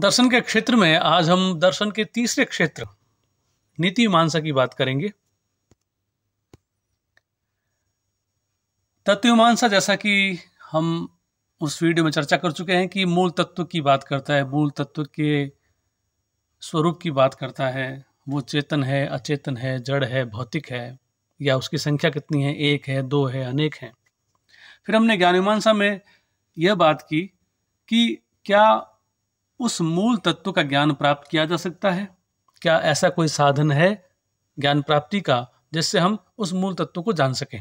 दर्शन के क्षेत्र में आज हम दर्शन के तीसरे क्षेत्र नीति मीमांसा की बात करेंगे तत्व मीमांसा जैसा कि हम उस वीडियो में चर्चा कर चुके हैं कि मूल तत्व की बात करता है मूल तत्व के स्वरूप की बात करता है वो चेतन है अचेतन है जड़ है भौतिक है या उसकी संख्या कितनी है एक है दो है अनेक है फिर हमने ज्ञान मीमांसा में यह बात की कि क्या उस मूल तत्व का ज्ञान प्राप्त किया जा सकता है क्या ऐसा कोई साधन है ज्ञान प्राप्ति का जिससे हम उस मूल तत्व को जान सकें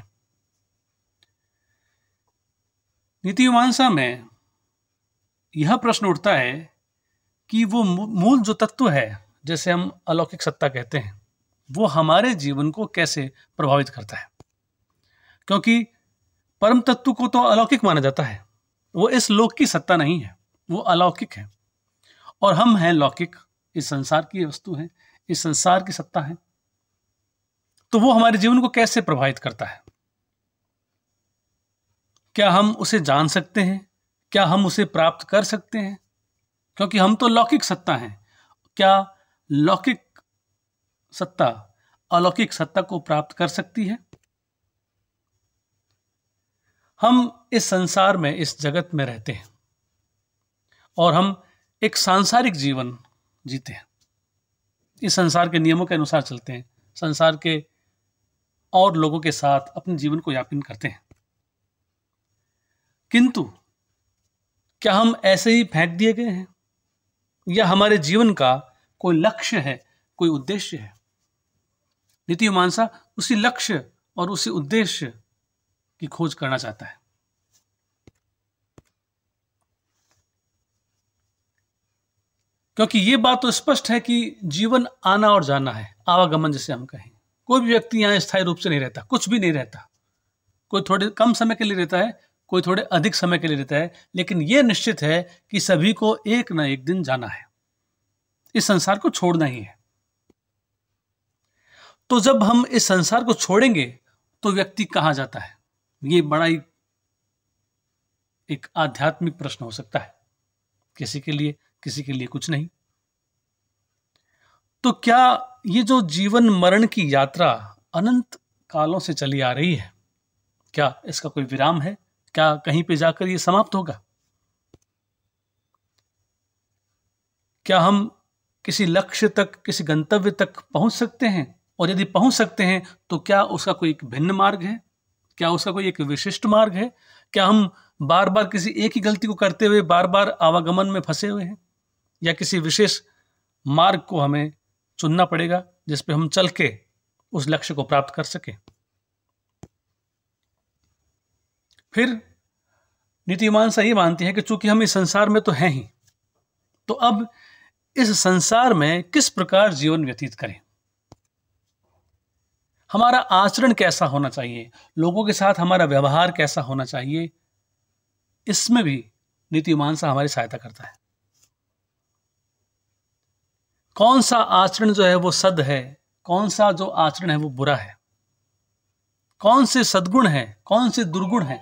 नीति मीमांसा में यह प्रश्न उठता है कि वो मूल जो तत्व है जैसे हम अलौकिक सत्ता कहते हैं वो हमारे जीवन को कैसे प्रभावित करता है क्योंकि परम तत्व को तो अलौकिक माना जाता है वो इस लोक की सत्ता नहीं है वो अलौकिक है और हम हैं लौकिक इस संसार की वस्तु है इस संसार की सत्ता है तो वो हमारे जीवन को कैसे प्रभावित करता है क्या हम उसे जान सकते हैं क्या हम उसे प्राप्त कर सकते हैं क्योंकि हम तो लौकिक सत्ता हैं क्या लौकिक सत्ता अलौकिक सत्ता को प्राप्त कर सकती है हम इस संसार में इस जगत में रहते हैं और हम एक सांसारिक जीवन जीते हैं इस संसार के नियमों के अनुसार चलते हैं संसार के और लोगों के साथ अपने जीवन को यापन करते हैं किंतु क्या हम ऐसे ही फेंक दिए गए हैं या हमारे जीवन का कोई लक्ष्य है कोई उद्देश्य है नीति मानसा उसी लक्ष्य और उसी उद्देश्य की खोज करना चाहता है क्योंकि ये बात तो स्पष्ट है कि जीवन आना और जाना है आवागमन जिसे हम कहें कोई भी व्यक्ति यहाँ स्थायी रूप से नहीं रहता कुछ भी नहीं रहता कोई थोड़े कम समय के लिए रहता है कोई थोड़े अधिक समय के लिए रहता है लेकिन यह निश्चित है कि सभी को एक ना एक दिन जाना है इस संसार को छोड़ना ही है तो जब हम इस संसार को छोड़ेंगे तो व्यक्ति कहाँ जाता है ये बड़ा ही एक आध्यात्मिक प्रश्न हो सकता है किसी के लिए किसी के लिए कुछ नहीं तो क्या ये जो जीवन मरण की यात्रा अनंत कालों से चली आ रही है क्या इसका कोई विराम है क्या कहीं पे जाकर ये समाप्त होगा क्या हम किसी लक्ष्य तक किसी गंतव्य तक पहुंच सकते हैं और यदि पहुंच सकते हैं तो क्या उसका कोई एक भिन्न मार्ग है क्या उसका कोई एक विशिष्ट मार्ग है क्या हम बार बार किसी एक ही गलती को करते हुए बार बार आवागमन में फंसे हुए हैं या किसी विशेष मार्ग को हमें चुनना पड़ेगा जिस पे हम चल के उस लक्ष्य को प्राप्त कर सके फिर नीतिमान सही मानती है कि चूंकि हम इस संसार में तो हैं ही तो अब इस संसार में किस प्रकार जीवन व्यतीत करें हमारा आचरण कैसा होना चाहिए लोगों के साथ हमारा व्यवहार कैसा होना चाहिए इसमें भी नीतिमान सा हमारी सहायता करता है कौन सा आचरण जो है वो सद है कौन सा जो आचरण है वो बुरा है कौन से सद्गुण हैं कौन से दुर्गुण हैं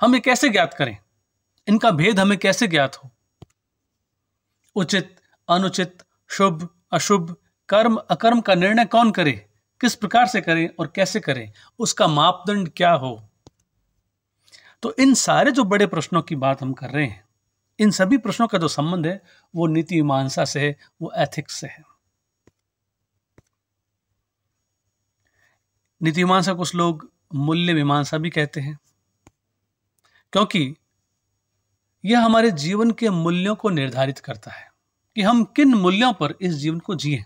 हम ये कैसे ज्ञात करें इनका भेद हमें कैसे ज्ञात हो उचित अनुचित शुभ अशुभ कर्म अकर्म का निर्णय कौन करे किस प्रकार से करें और कैसे करें उसका मापदंड क्या हो तो इन सारे जो बड़े प्रश्नों की बात हम कर रहे हैं इन सभी प्रश्नों का जो संबंध है वो नीति मीमांसा से है वो एथिक्स से है नीति मीमांसा कुछ लोग मूल्य मीमांसा भी कहते हैं क्योंकि यह हमारे जीवन के मूल्यों को निर्धारित करता है कि हम किन मूल्यों पर इस जीवन को जिए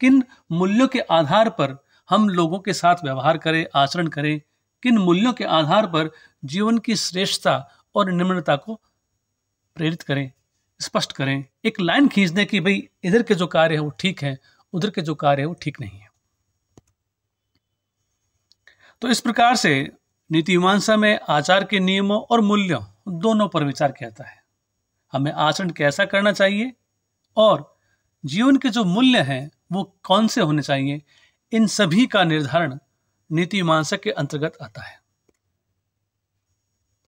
किन मूल्यों के आधार पर हम लोगों के साथ व्यवहार करें आचरण करें किन मूल्यों के आधार पर जीवन की श्रेष्ठता और निम्नता को प्रेरित करें स्पष्ट करें एक लाइन खींच दें कि भाई इधर के जो कार्य है वो ठीक है उधर के जो कार्य है वो ठीक नहीं है तो इस प्रकार से नीति मीमांसा में आचार के नियमों और मूल्यों दोनों पर विचार किया जाता है हमें आचरण कैसा करना चाहिए और जीवन के जो मूल्य हैं वो कौन से होने चाहिए इन सभी का निर्धारण नीति मीमांसा के अंतर्गत आता है